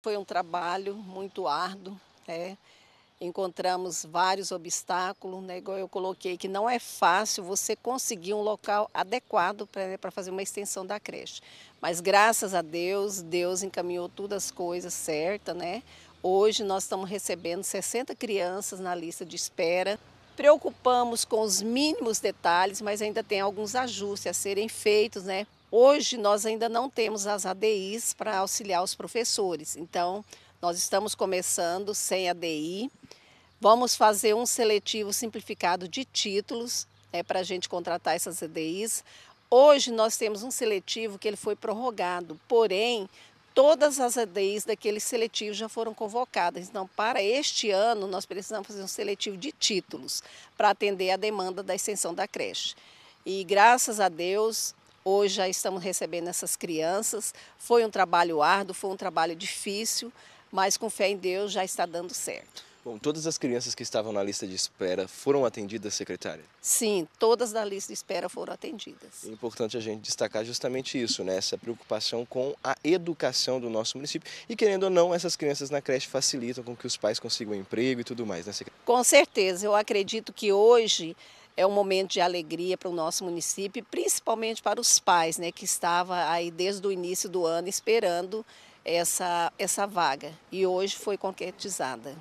Foi um trabalho muito árduo, né? encontramos vários obstáculos, né? igual eu coloquei, que não é fácil você conseguir um local adequado para né, fazer uma extensão da creche. Mas graças a Deus, Deus encaminhou todas as coisas certas, né? Hoje nós estamos recebendo 60 crianças na lista de espera. Preocupamos com os mínimos detalhes, mas ainda tem alguns ajustes a serem feitos, né? Hoje nós ainda não temos as ADIs para auxiliar os professores, então nós estamos começando sem ADI. Vamos fazer um seletivo simplificado de títulos né, para a gente contratar essas ADIs. Hoje nós temos um seletivo que ele foi prorrogado, porém todas as ADIs daquele seletivo já foram convocadas. Então, para este ano, nós precisamos fazer um seletivo de títulos para atender a demanda da extensão da creche. E graças a Deus, Hoje já estamos recebendo essas crianças. Foi um trabalho árduo, foi um trabalho difícil, mas com fé em Deus já está dando certo. Bom, todas as crianças que estavam na lista de espera foram atendidas, secretária? Sim, todas da lista de espera foram atendidas. É importante a gente destacar justamente isso, né? essa preocupação com a educação do nosso município. E querendo ou não, essas crianças na creche facilitam com que os pais consigam emprego e tudo mais, né, secretária? Com certeza, eu acredito que hoje é um momento de alegria para o nosso município, principalmente para os pais, né, que estava aí desde o início do ano esperando essa, essa vaga e hoje foi concretizada.